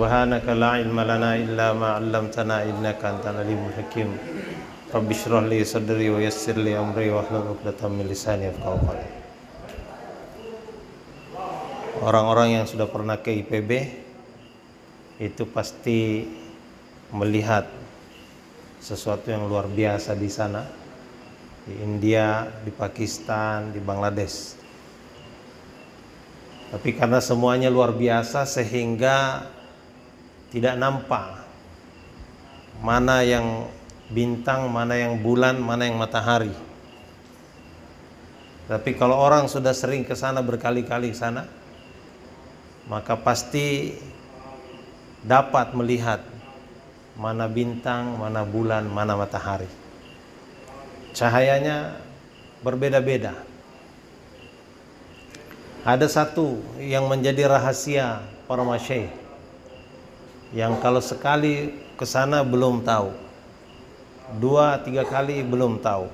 subhanaka la ilma lana illa ma 'allamtana innaka antal 'alimul hakim rabbi shrah li sadri wa yassir li amri wa hlul 'uqdatam min lisani yafqahu qawli orang-orang yang sudah pernah ke IPB itu pasti melihat sesuatu yang luar biasa di sana di India, di Pakistan, di Bangladesh. Tapi karena semuanya luar biasa sehingga tidak nampak mana yang bintang, mana yang bulan, mana yang matahari. Tapi kalau orang sudah sering ke sana berkali-kali ke sana, maka pasti dapat melihat mana bintang, mana bulan, mana matahari. Cahayanya berbeda-beda. Ada satu yang menjadi rahasia para masyaih yang kalau sekali ke sana belum tahu dua tiga kali belum tahu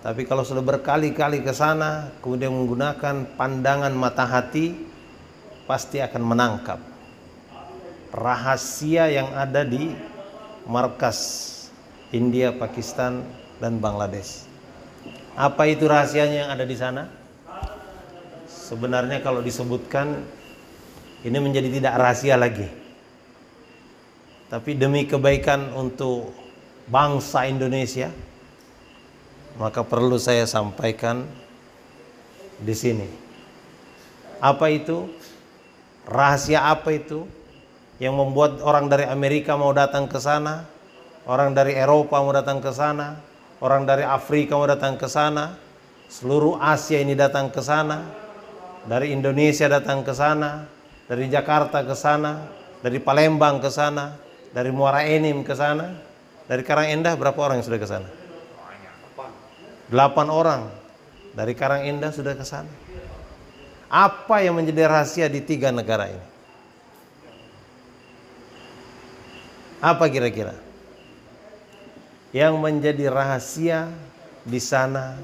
tapi kalau sudah berkali-kali ke sana kemudian menggunakan pandangan mata hati pasti akan menangkap rahasia yang ada di markas India, Pakistan dan Bangladesh. Apa itu rahasianya yang ada di sana? Sebenarnya kalau disebutkan ini menjadi tidak rahasia lagi tapi demi kebaikan untuk bangsa Indonesia maka perlu saya sampaikan di sini apa itu rahasia apa itu yang membuat orang dari Amerika mau datang ke sana orang dari Eropa mau datang ke sana orang dari Afrika mau datang ke sana seluruh Asia ini datang ke sana dari Indonesia datang ke sana dari Jakarta ke sana dari Palembang ke sana dari Muara Enim ke sana, dari Karang Endah berapa orang yang sudah ke sana? Delapan orang dari Karang Endah sudah ke sana. Apa yang menjadi rahasia di tiga negara ini? Apa kira-kira? Yang menjadi rahasia di sana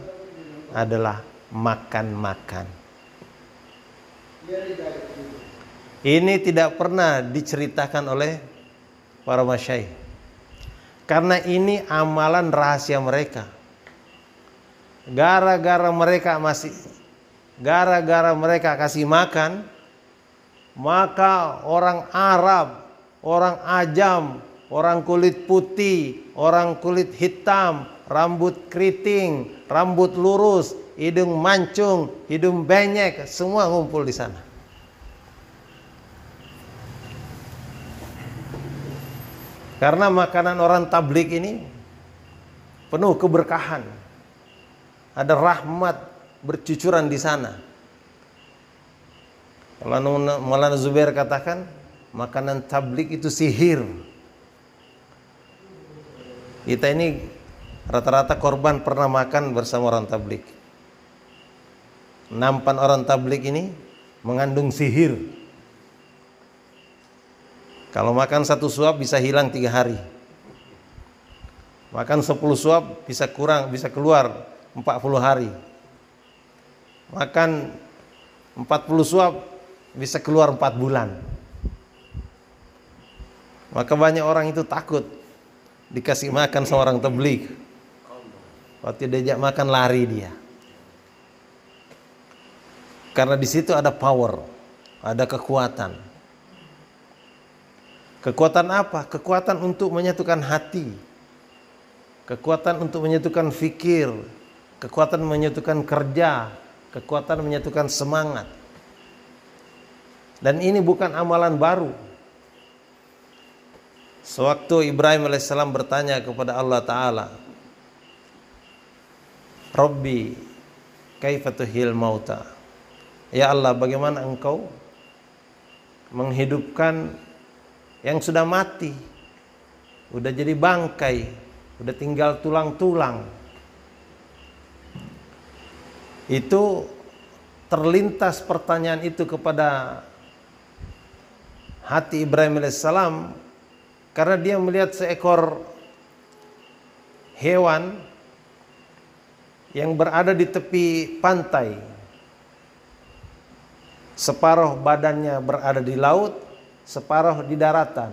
adalah makan-makan. Ini tidak pernah diceritakan oleh para masyai, Karena ini amalan rahasia mereka. Gara-gara mereka masih gara-gara mereka kasih makan, maka orang Arab, orang Ajam, orang kulit putih, orang kulit hitam, rambut keriting, rambut lurus, hidung mancung, hidung banyak, semua ngumpul di sana. Karena makanan orang tablik ini penuh keberkahan. Ada rahmat bercucuran di sana. Maulana Zubair katakan, makanan tablik itu sihir. Kita ini rata-rata korban pernah makan bersama orang tablik. Nampan orang tablik ini mengandung sihir. Kalau makan satu suap bisa hilang tiga hari. Makan sepuluh suap bisa kurang, bisa keluar empat puluh hari. Makan empat puluh suap bisa keluar empat bulan. Maka banyak orang itu takut dikasih makan sama orang tebliq. Waktu diajak makan lari dia. Karena di situ ada power, ada kekuatan. Kekuatan apa? Kekuatan untuk menyatukan hati. Kekuatan untuk menyatukan fikir. Kekuatan menyatukan kerja. Kekuatan menyatukan semangat. Dan ini bukan amalan baru. Sewaktu Ibrahim alaihissalam bertanya kepada Allah Ta'ala, Rabbi, kaifatuhil mauta? Ya Allah, bagaimana engkau menghidupkan yang sudah mati, udah jadi bangkai, udah tinggal tulang-tulang. Itu terlintas pertanyaan itu kepada hati Ibrahim alaihissalam karena dia melihat seekor hewan yang berada di tepi pantai. Separuh badannya berada di laut, separuh di daratan.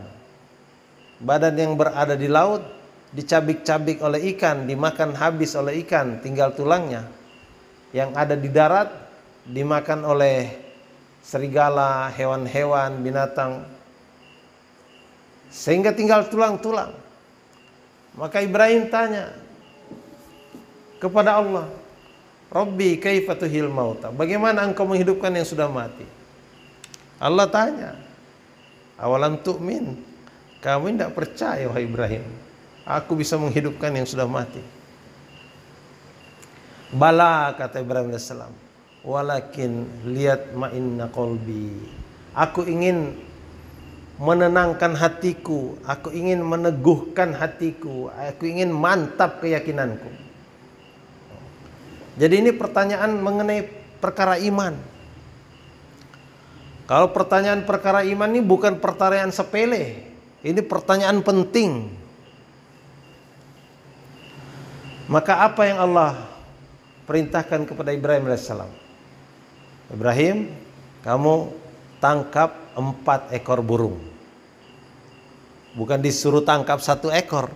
Badan yang berada di laut dicabik-cabik oleh ikan, dimakan habis oleh ikan, tinggal tulangnya. Yang ada di darat dimakan oleh serigala, hewan-hewan, binatang. Sehingga tinggal tulang-tulang. Maka Ibrahim tanya kepada Allah, Robbi kaifatuhil mauta? Bagaimana engkau menghidupkan yang sudah mati?" Allah tanya, Awalan tu'min. Kamu tidak percaya wahai Ibrahim. Aku bisa menghidupkan yang sudah mati. Bala kata Ibrahim AS. Walakin lihat ma'inna kolbi. Aku ingin menenangkan hatiku. Aku ingin meneguhkan hatiku. Aku ingin mantap keyakinanku. Jadi ini pertanyaan mengenai perkara iman. Kalau pertanyaan perkara iman ini bukan pertanyaan sepele, ini pertanyaan penting. Maka apa yang Allah perintahkan kepada Ibrahim alaihissalam? Ibrahim, kamu tangkap empat ekor burung. Bukan disuruh tangkap satu ekor,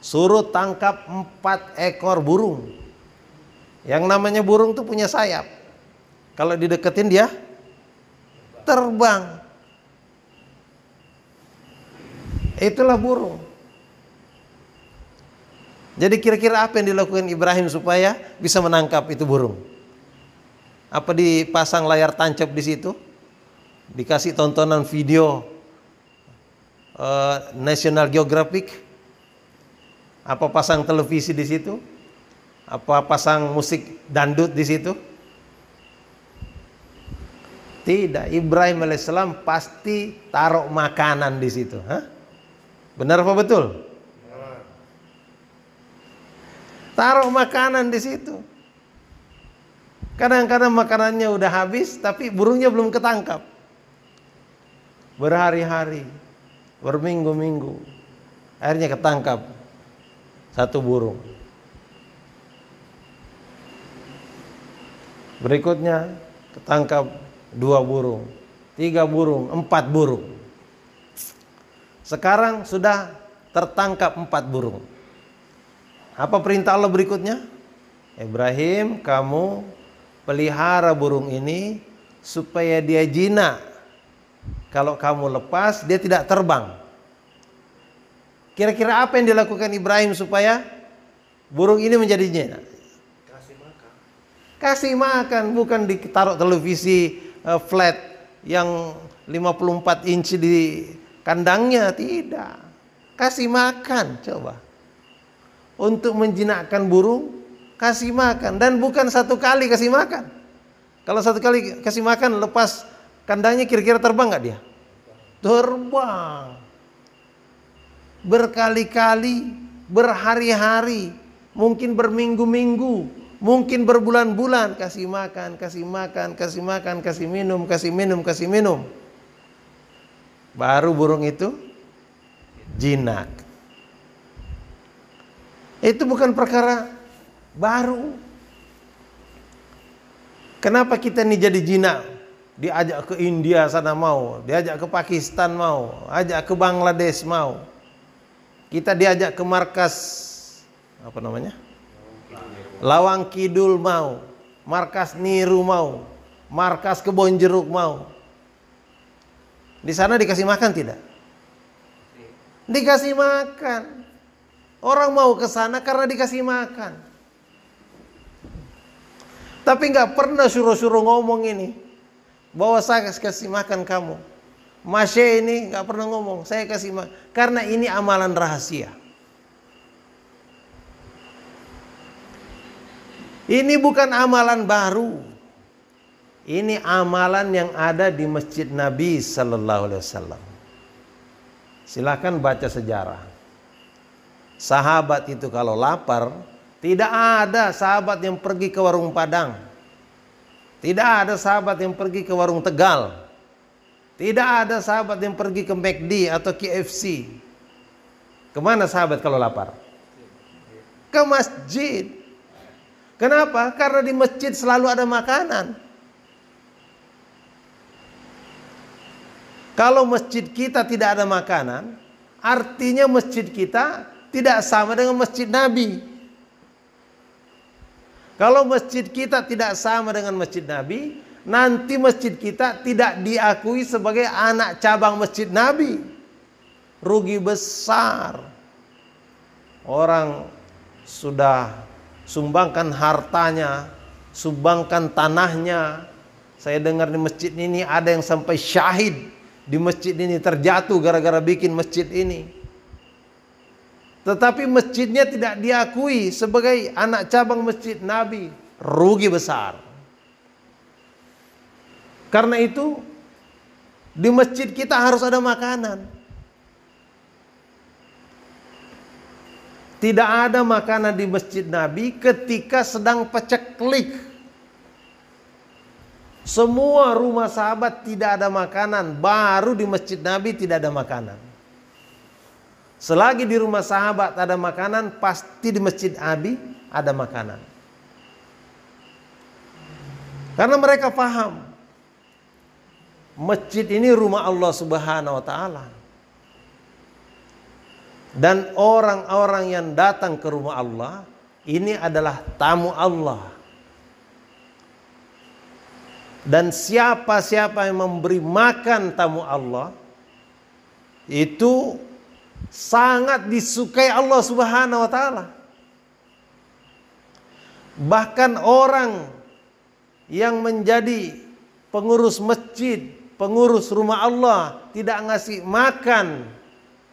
suruh tangkap empat ekor burung. Yang namanya burung itu punya sayap. Kalau dideketin dia terbang. Itulah burung. Jadi kira-kira apa yang dilakukan Ibrahim supaya bisa menangkap itu burung? Apa dipasang layar tancap di situ? Dikasih tontonan video uh, National Geographic? Apa pasang televisi di situ? Apa pasang musik dandut di situ? Tidak, Ibrahim alaihissalam pasti taruh makanan di situ. Hah? Benar apa betul? Taruh makanan di situ. Kadang-kadang makanannya udah habis, tapi burungnya belum ketangkap. Berhari-hari, berminggu-minggu, akhirnya ketangkap satu burung. Berikutnya ketangkap dua burung, tiga burung, empat burung. Sekarang sudah tertangkap empat burung. Apa perintah Allah berikutnya? Ibrahim, kamu pelihara burung ini supaya dia jinak. Kalau kamu lepas, dia tidak terbang. Kira-kira apa yang dilakukan Ibrahim supaya burung ini menjadi jinak? Kasih makan. Kasih makan, bukan ditaruh televisi, Eh, flat yang 54 inci di kandangnya tidak kasih makan coba untuk menjinakkan burung kasih makan dan bukan satu kali kasih makan kalau satu kali kasih makan lepas kandangnya kira-kira terbang nggak dia terbang berkali-kali berhari-hari mungkin berminggu-minggu Mungkin berbulan-bulan kasih makan, kasih makan, kasih makan, kasih minum, kasih minum, kasih minum. Baru burung itu jinak. Itu bukan perkara baru. Kenapa kita ini jadi jinak? Diajak ke India sana mau, diajak ke Pakistan mau, ajak ke Bangladesh mau. Kita diajak ke markas apa namanya? Lawang Kidul mau, markas Niru mau, markas Kebon Jeruk mau. Di sana dikasih makan tidak? Dikasih makan. Orang mau ke sana karena dikasih makan. Tapi nggak pernah suruh-suruh ngomong ini bahwa saya kasih makan kamu. Masya ini nggak pernah ngomong, saya kasih makan. Karena ini amalan rahasia. Ini bukan amalan baru. Ini amalan yang ada di Masjid Nabi sallallahu alaihi wasallam. Silahkan baca sejarah. Sahabat itu kalau lapar, tidak ada sahabat yang pergi ke warung Padang. Tidak ada sahabat yang pergi ke warung Tegal. Tidak ada sahabat yang pergi ke McD e atau KFC. Kemana sahabat kalau lapar? Ke masjid. Kenapa? Karena di masjid selalu ada makanan. Kalau masjid kita tidak ada makanan, artinya masjid kita tidak sama dengan masjid Nabi. Kalau masjid kita tidak sama dengan masjid Nabi, nanti masjid kita tidak diakui sebagai anak cabang masjid Nabi. Rugi besar. Orang sudah sumbangkan hartanya, sumbangkan tanahnya. Saya dengar di masjid ini ada yang sampai syahid di masjid ini terjatuh gara-gara bikin masjid ini. Tetapi masjidnya tidak diakui sebagai anak cabang masjid Nabi, rugi besar. Karena itu di masjid kita harus ada makanan. Tidak ada makanan di masjid Nabi ketika sedang peceklik. Semua rumah sahabat tidak ada makanan, baru di masjid Nabi tidak ada makanan. Selagi di rumah sahabat ada makanan, pasti di masjid Nabi ada makanan. Karena mereka paham Masjid ini rumah Allah Subhanahu wa taala. Dan orang-orang yang datang ke rumah Allah ini adalah tamu Allah. Dan siapa-siapa yang memberi makan tamu Allah itu sangat disukai Allah Subhanahu wa taala. Bahkan orang yang menjadi pengurus masjid, pengurus rumah Allah tidak ngasih makan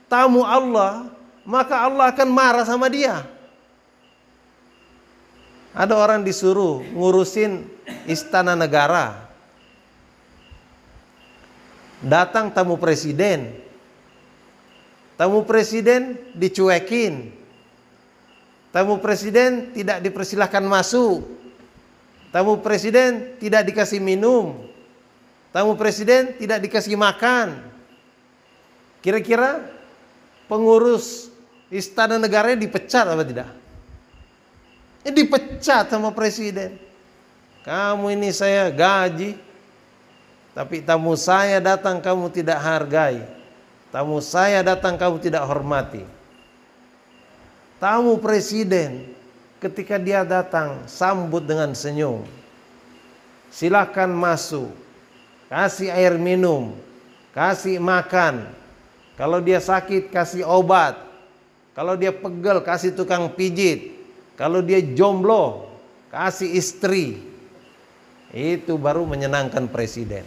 tamu Allah, maka Allah akan marah sama dia. Ada orang disuruh ngurusin istana negara. Datang tamu presiden. Tamu presiden dicuekin. Tamu presiden tidak dipersilahkan masuk. Tamu presiden tidak dikasih minum. Tamu presiden tidak dikasih makan. Kira-kira pengurus istana negaranya dipecat apa tidak? Ini eh, dipecat sama presiden. Kamu ini saya gaji, tapi tamu saya datang kamu tidak hargai. Tamu saya datang kamu tidak hormati. Tamu presiden ketika dia datang sambut dengan senyum. Silahkan masuk, kasih air minum, kasih makan, kalau dia sakit, kasih obat. Kalau dia pegel, kasih tukang pijit. Kalau dia jomblo, kasih istri. Itu baru menyenangkan presiden.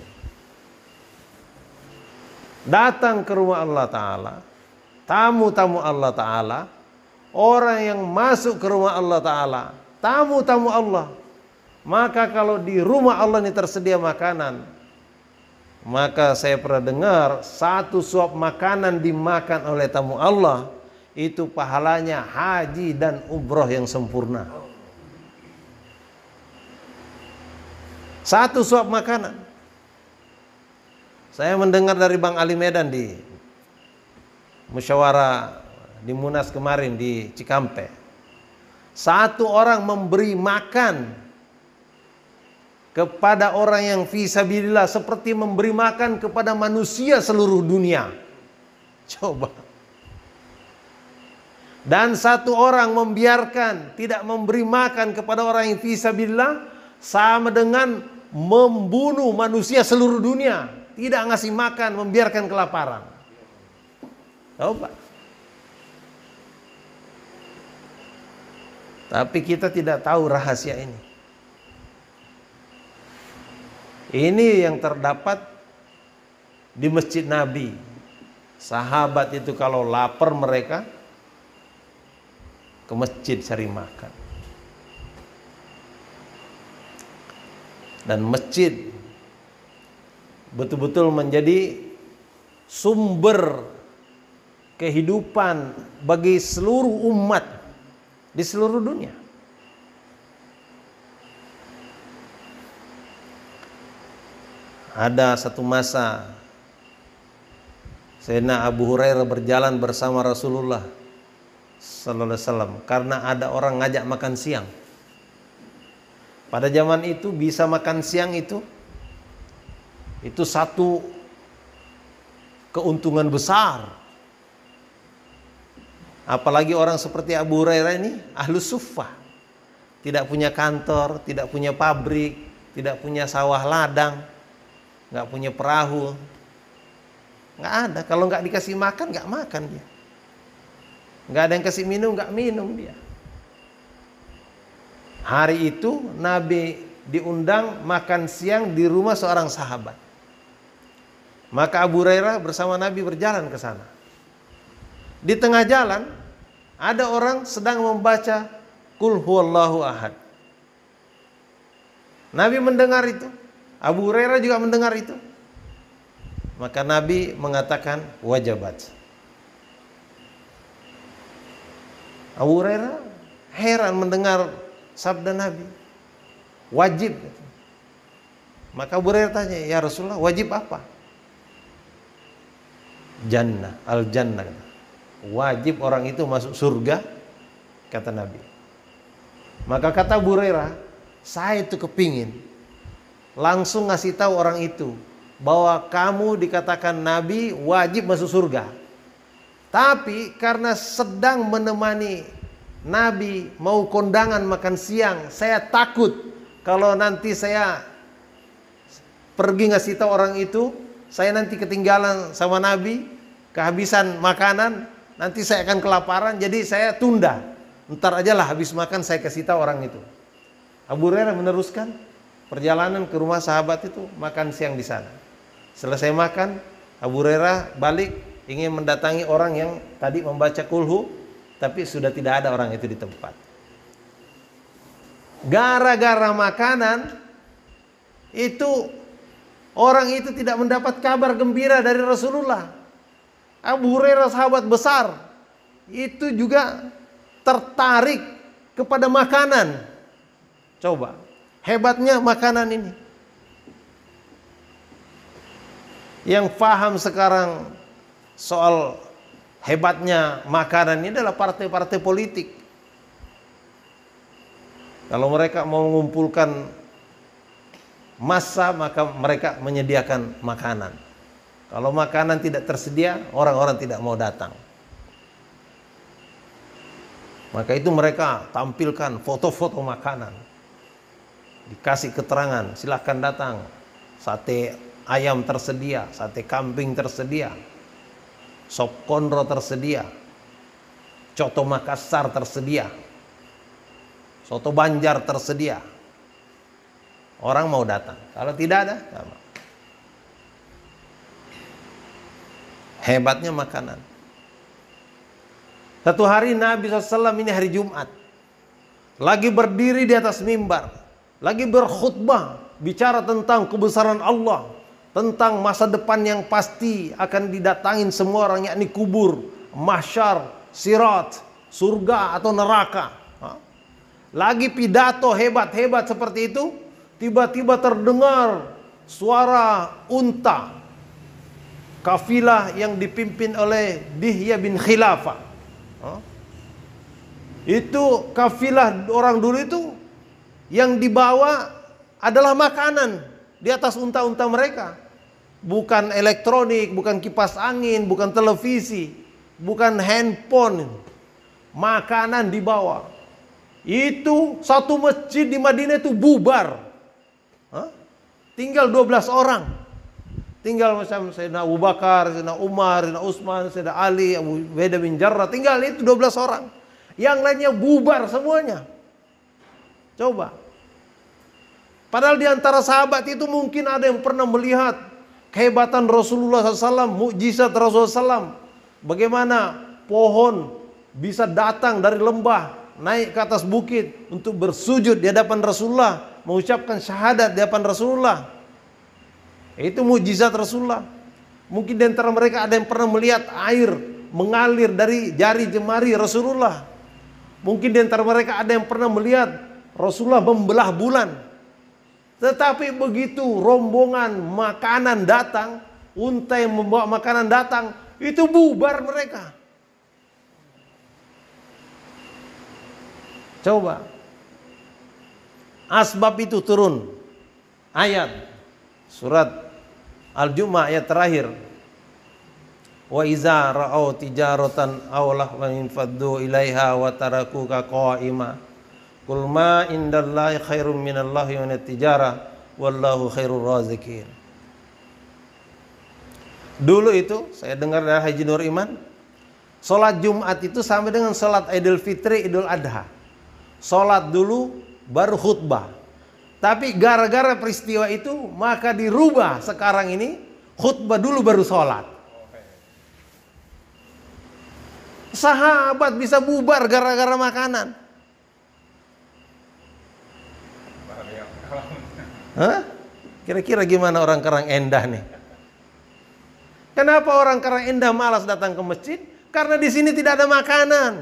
Datang ke rumah Allah Ta'ala, tamu-tamu Allah Ta'ala, orang yang masuk ke rumah Allah Ta'ala, tamu-tamu Allah. Maka kalau di rumah Allah ini tersedia makanan, maka saya pernah dengar satu suap makanan dimakan oleh tamu Allah itu pahalanya haji dan umroh yang sempurna. Satu suap makanan. Saya mendengar dari Bang Ali Medan di musyawarah di Munas kemarin di Cikampek. Satu orang memberi makan kepada orang yang visabilillah seperti memberi makan kepada manusia seluruh dunia. Coba. Dan satu orang membiarkan tidak memberi makan kepada orang yang visabilillah sama dengan membunuh manusia seluruh dunia. Tidak ngasih makan, membiarkan kelaparan. Coba. Tapi kita tidak tahu rahasia ini. Ini yang terdapat di masjid Nabi. Sahabat itu kalau lapar mereka ke masjid cari makan. Dan masjid betul-betul menjadi sumber kehidupan bagi seluruh umat di seluruh dunia. ada satu masa Sayyidina Abu Hurairah berjalan bersama Rasulullah sallallahu alaihi wasallam karena ada orang ngajak makan siang. Pada zaman itu bisa makan siang itu itu satu keuntungan besar. Apalagi orang seperti Abu Hurairah ini ahlu sufah. Tidak punya kantor, tidak punya pabrik, tidak punya sawah ladang nggak punya perahu, nggak ada. Kalau nggak dikasih makan, nggak makan dia. Nggak ada yang kasih minum, nggak minum dia. Hari itu Nabi diundang makan siang di rumah seorang sahabat. Maka Abu Hurairah bersama Nabi berjalan ke sana. Di tengah jalan ada orang sedang membaca Kul huwallahu ahad. Nabi mendengar itu. Abu Hurairah juga mendengar itu. Maka Nabi mengatakan wajabat. Abu Hurairah heran mendengar sabda Nabi. Wajib. Maka Abu Hurairah tanya, "Ya Rasulullah, wajib apa?" Jannah, al-jannah. Wajib orang itu masuk surga kata Nabi. Maka kata Abu Hurairah, saya itu kepingin langsung ngasih tahu orang itu bahwa kamu dikatakan nabi wajib masuk surga. Tapi karena sedang menemani nabi mau kondangan makan siang, saya takut kalau nanti saya pergi ngasih tahu orang itu, saya nanti ketinggalan sama nabi, kehabisan makanan, nanti saya akan kelaparan, jadi saya tunda. Ntar aja lah habis makan saya kasih tahu orang itu. Abu Hurairah meneruskan, perjalanan ke rumah sahabat itu makan siang di sana. Selesai makan, Abu Hurairah balik ingin mendatangi orang yang tadi membaca kulhu tapi sudah tidak ada orang itu di tempat. Gara-gara makanan itu orang itu tidak mendapat kabar gembira dari Rasulullah. Abu Hurairah sahabat besar itu juga tertarik kepada makanan. Coba Hebatnya makanan ini. Yang paham sekarang soal hebatnya makanan ini adalah partai-partai politik. Kalau mereka mau mengumpulkan massa maka mereka menyediakan makanan. Kalau makanan tidak tersedia, orang-orang tidak mau datang. Maka itu mereka tampilkan foto-foto makanan dikasih keterangan, silahkan datang. Sate ayam tersedia, sate kambing tersedia, sop konro tersedia, coto Makassar tersedia, soto Banjar tersedia. Orang mau datang. Kalau tidak ada, sama. Hebatnya makanan. Satu hari Nabi SAW ini hari Jumat. Lagi berdiri di atas mimbar lagi berkhutbah bicara tentang kebesaran Allah, tentang masa depan yang pasti akan didatangin semua orang yakni kubur, mahsyar, sirat, surga atau neraka. Lagi pidato hebat-hebat seperti itu, tiba-tiba terdengar suara unta kafilah yang dipimpin oleh Dihya bin Khilafah. Itu kafilah orang dulu itu yang dibawa adalah makanan di atas unta-unta mereka. Bukan elektronik, bukan kipas angin, bukan televisi, bukan handphone. Makanan dibawa. Itu satu masjid di Madinah itu bubar. Hah? Tinggal 12 orang. Tinggal macam Sayyidina Abu Bakar, Sayyidina Umar, Sayyidina Utsman, Sayyidina Ali, Abu Beda bin Jarrah. Tinggal itu 12 orang. Yang lainnya bubar semuanya. Coba. Padahal di antara sahabat itu mungkin ada yang pernah melihat kehebatan Rasulullah SAW, mukjizat Rasulullah SAW. Bagaimana pohon bisa datang dari lembah, naik ke atas bukit untuk bersujud di hadapan Rasulullah, mengucapkan syahadat di hadapan Rasulullah. Itu mukjizat Rasulullah. Mungkin di antara mereka ada yang pernah melihat air mengalir dari jari jemari Rasulullah. Mungkin di antara mereka ada yang pernah melihat Rasulullah membelah bulan tetapi begitu rombongan makanan datang, unta yang membawa makanan datang, itu bubar mereka. Coba. Asbab itu turun. Ayat surat Al-Jumu'ah ayat terakhir. Wa iza ra'au tijaratan aw lahwan faddu ilaiha wa tarakuka qa'ima. Qul ma indallahi khairum minallahi wa natijara wallahu khairur razikin. Dulu itu saya dengar dari Haji Nur Iman, salat Jumat itu sama dengan salat Idul Fitri, Idul Adha. Salat dulu baru khutbah. Tapi gara-gara peristiwa itu maka dirubah sekarang ini khutbah dulu baru salat. Sahabat bisa bubar gara-gara makanan. Kira-kira gimana orang Karang Endah nih? Kenapa orang Karang Endah malas datang ke masjid? Karena di sini tidak ada makanan.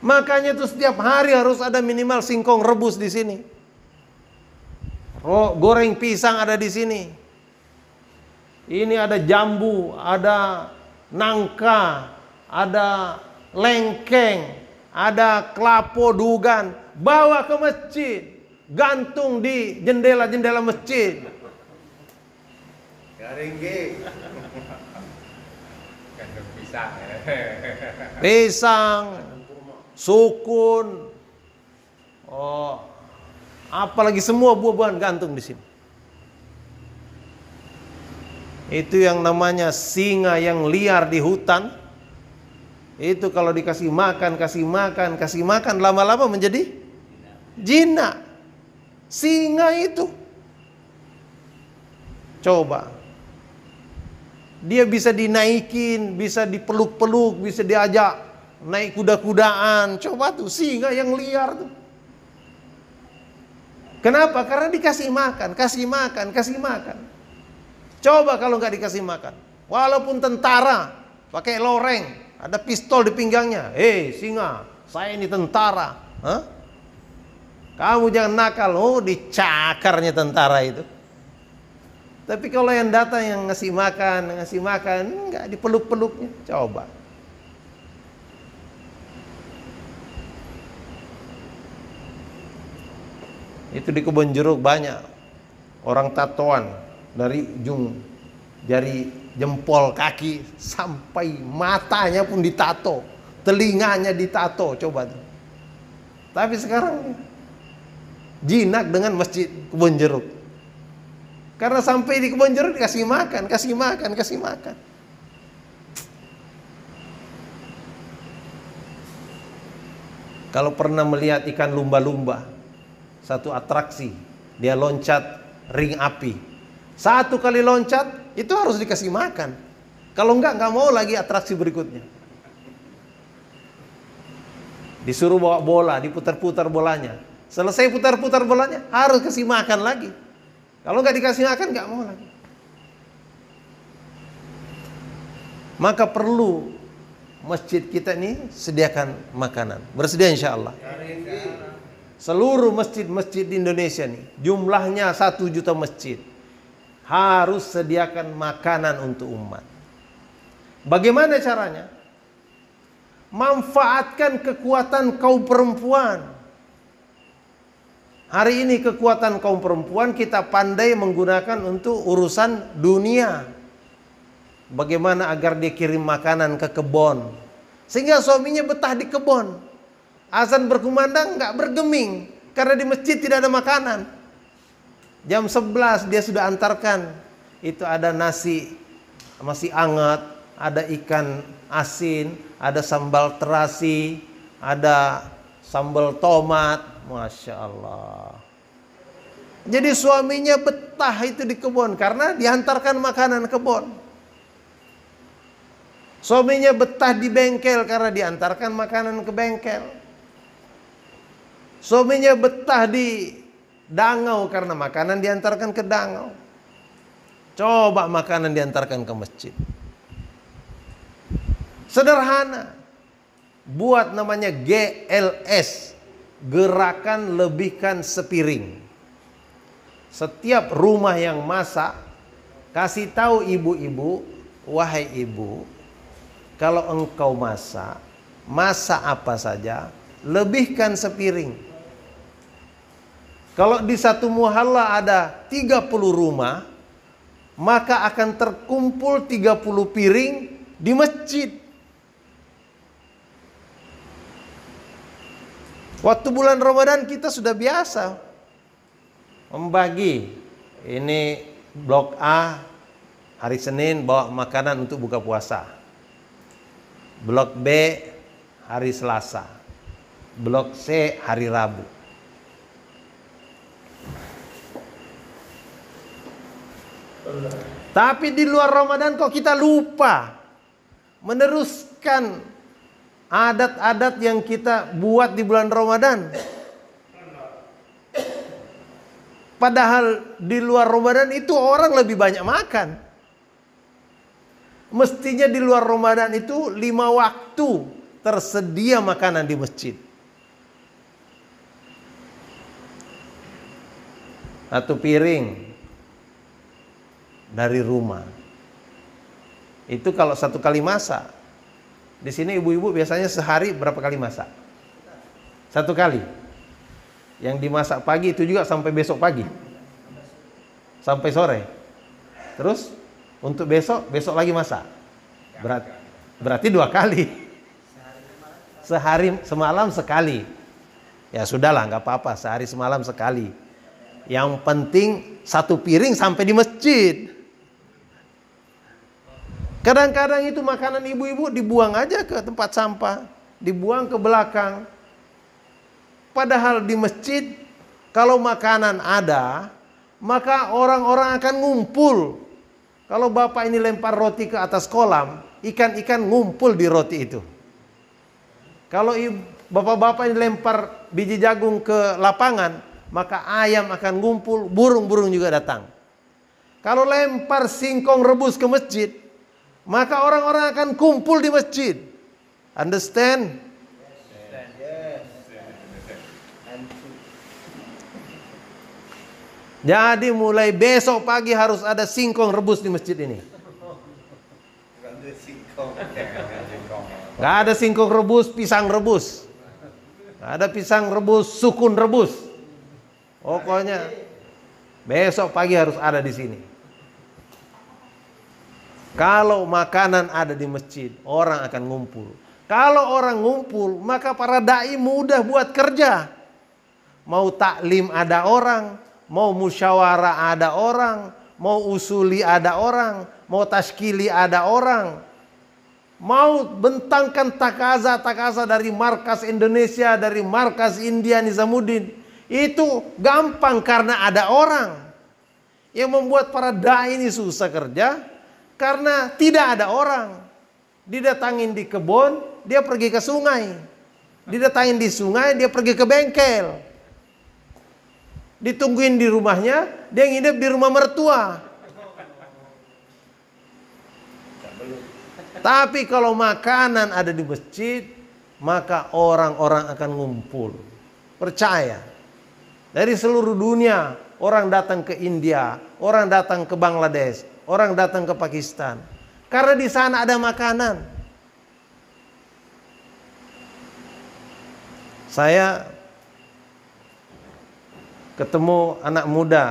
Makanya itu setiap hari harus ada minimal singkong rebus di sini. Oh, goreng pisang ada di sini. Ini ada jambu, ada nangka, ada lengkeng, ada kelapo dugan. Bawa ke masjid gantung di jendela-jendela masjid. Garing ya, pisang. Ya. Pisang, sukun, oh, apalagi semua buah-buahan gantung di sini. Itu yang namanya singa yang liar di hutan. Itu kalau dikasih makan, kasih makan, kasih makan, lama-lama menjadi jinak. Singa itu. Coba. Dia bisa dinaikin, bisa dipeluk-peluk, bisa diajak naik kuda-kudaan. Coba tuh singa yang liar tuh. Kenapa? Karena dikasih makan, kasih makan, kasih makan. Coba kalau nggak dikasih makan. Walaupun tentara, pakai loreng, ada pistol di pinggangnya. Hei singa, saya ini tentara. Hah? Kamu jangan nakal, oh dicakarnya tentara itu. Tapi kalau yang datang yang ngasih makan, ngasih makan, nggak dipeluk-peluknya, coba. Itu di kebun jeruk banyak orang tatoan dari ujung jari jempol kaki sampai matanya pun ditato, telinganya ditato, coba Tapi sekarang jinak dengan masjid kebun jeruk. Karena sampai di kebun jeruk dikasih makan, kasih makan, kasih makan. Kalau pernah melihat ikan lumba-lumba, satu atraksi, dia loncat ring api. Satu kali loncat, itu harus dikasih makan. Kalau enggak, enggak mau lagi atraksi berikutnya. Disuruh bawa bola, diputar-putar bolanya Selesai putar-putar bolanya, harus kasih makan lagi. Kalau nggak dikasih makan, nggak mau lagi. Maka perlu masjid kita ini sediakan makanan. Bersedia insya Allah. Seluruh masjid-masjid di Indonesia nih, jumlahnya satu juta masjid. Harus sediakan makanan untuk umat. Bagaimana caranya? Manfaatkan kekuatan kaum perempuan Hari ini kekuatan kaum perempuan kita pandai menggunakan untuk urusan dunia. Bagaimana agar dia kirim makanan ke kebon Sehingga suaminya betah di kebon. Azan berkumandang nggak bergeming. Karena di masjid tidak ada makanan. Jam 11 dia sudah antarkan. Itu ada nasi masih hangat. Ada ikan asin. Ada sambal terasi. Ada sambal tomat Masya Allah. Jadi suaminya betah itu di kebun karena diantarkan makanan kebun. Suaminya betah di bengkel karena diantarkan makanan ke bengkel. Suaminya betah di dangau karena makanan diantarkan ke dangau. Coba makanan diantarkan ke masjid. Sederhana. Buat namanya GLS, gerakan lebihkan sepiring. Setiap rumah yang masak, kasih tahu ibu-ibu, wahai ibu, kalau engkau masak, masak apa saja, lebihkan sepiring. Kalau di satu muhalla ada 30 rumah, maka akan terkumpul 30 piring di masjid. Waktu bulan Ramadan kita sudah biasa membagi. Ini blok A hari Senin bawa makanan untuk buka puasa. Blok B hari Selasa. Blok C hari Rabu. Tapi di luar Ramadan kok kita lupa meneruskan adat-adat yang kita buat di bulan Ramadan. Padahal di luar Ramadan itu orang lebih banyak makan. Mestinya di luar Ramadan itu lima waktu tersedia makanan di masjid. Satu piring dari rumah. Itu kalau satu kali masak. Di sini ibu-ibu biasanya sehari berapa kali masak? Satu kali. Yang dimasak pagi itu juga sampai besok pagi. Sampai sore. Terus untuk besok, besok lagi masak. Berat, berarti dua kali. Sehari semalam sekali. Ya sudahlah, nggak apa-apa. Sehari semalam sekali. Yang penting satu piring sampai di masjid. Kadang-kadang itu makanan ibu-ibu dibuang aja ke tempat sampah, dibuang ke belakang. Padahal di masjid kalau makanan ada, maka orang-orang akan ngumpul. Kalau bapak ini lempar roti ke atas kolam, ikan-ikan ngumpul di roti itu. Kalau bapak-bapak ini lempar biji jagung ke lapangan, maka ayam akan ngumpul, burung-burung juga datang. Kalau lempar singkong rebus ke masjid, maka orang-orang akan kumpul di masjid. Understand? Jadi mulai besok pagi harus ada singkong rebus di masjid ini. Gak ada singkong rebus, pisang rebus. Gak ada pisang rebus, sukun rebus. Pokoknya besok pagi harus ada di sini. Kalau makanan ada di masjid, orang akan ngumpul. Kalau orang ngumpul, maka para dai mudah buat kerja. Mau taklim ada orang, mau musyawarah ada orang, mau usuli ada orang, mau tashkili ada orang. Mau bentangkan takaza-takaza dari markas Indonesia, dari markas India Nizamuddin. Itu gampang karena ada orang. Yang membuat para dai ini susah kerja, karena tidak ada orang. Didatangin di kebun, dia pergi ke sungai. Didatangin di sungai, dia pergi ke bengkel. Ditungguin di rumahnya, dia nginep di rumah mertua. Tapi kalau makanan ada di masjid, maka orang-orang akan ngumpul. Percaya. Dari seluruh dunia, orang datang ke India, orang datang ke Bangladesh, orang datang ke Pakistan. Karena di sana ada makanan. Saya ketemu anak muda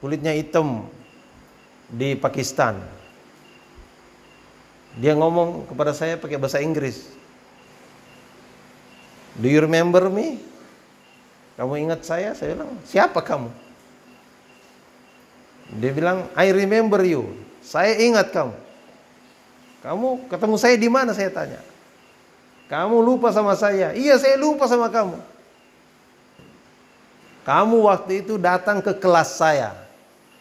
kulitnya hitam di Pakistan. Dia ngomong kepada saya pakai bahasa Inggris. Do you remember me? Kamu ingat saya? Saya bilang, siapa kamu? Dia bilang, I remember you. Saya ingat kamu. Kamu ketemu saya di mana saya tanya. Kamu lupa sama saya. Iya saya lupa sama kamu. Kamu waktu itu datang ke kelas saya.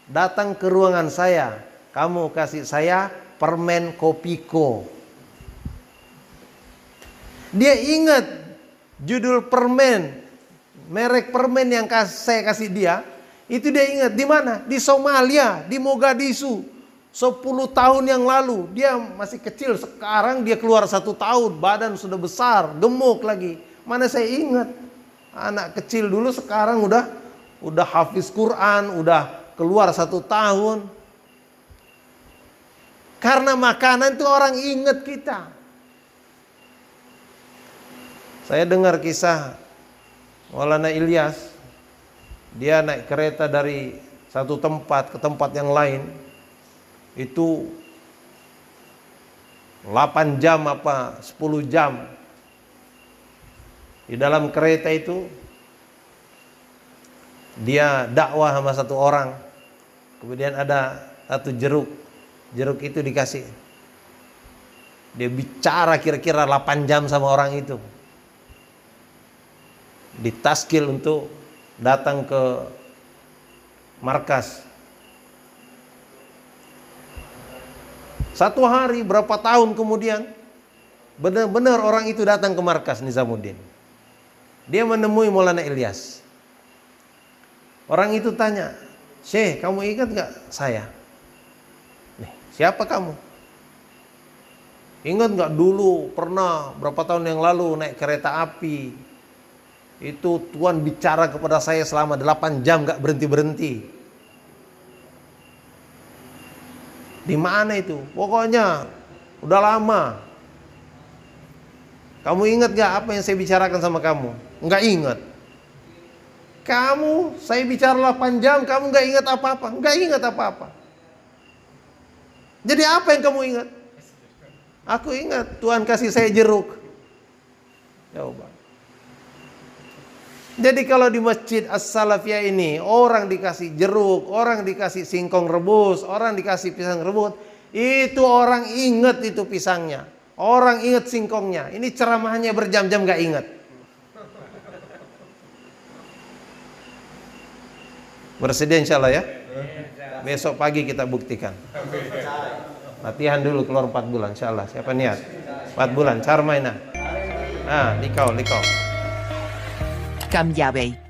Datang ke ruangan saya. Kamu kasih saya permen kopiko. Dia ingat judul permen. Merek permen yang saya kasih dia itu dia ingat di mana? Di Somalia, di Mogadishu. 10 tahun yang lalu dia masih kecil, sekarang dia keluar satu tahun, badan sudah besar, gemuk lagi. Mana saya ingat anak kecil dulu sekarang udah udah hafiz Quran, udah keluar satu tahun. Karena makanan itu orang ingat kita. Saya dengar kisah Maulana Ilyas dia naik kereta dari satu tempat ke tempat yang lain itu 8 jam apa 10 jam di dalam kereta itu dia dakwah sama satu orang kemudian ada satu jeruk jeruk itu dikasih dia bicara kira-kira 8 jam sama orang itu ditaskil untuk datang ke markas. Satu hari berapa tahun kemudian benar-benar orang itu datang ke markas Nizamuddin. Dia menemui Maulana Ilyas. Orang itu tanya, Syekh kamu ingat gak saya? Nih, siapa kamu? Ingat gak dulu pernah berapa tahun yang lalu naik kereta api itu Tuhan bicara kepada saya selama 8 jam gak berhenti-berhenti. Di mana itu? Pokoknya udah lama. Kamu ingat gak apa yang saya bicarakan sama kamu? Enggak ingat. Kamu, saya bicara 8 jam, kamu gak ingat apa-apa. Enggak ingat apa-apa. Jadi apa yang kamu ingat? Aku ingat Tuhan kasih saya jeruk. Coba. Jadi kalau di masjid as-salafiyah ini orang dikasih jeruk, orang dikasih singkong rebus, orang dikasih pisang rebus, itu orang inget itu pisangnya. Orang inget singkongnya. Ini ceramahnya berjam-jam gak inget. Bersedia insya Allah ya. Besok pagi kita buktikan. Latihan dulu keluar 4 bulan insya Allah. Siapa niat? 4 bulan. Carmaina. Nah, likau, likau. cambiaba.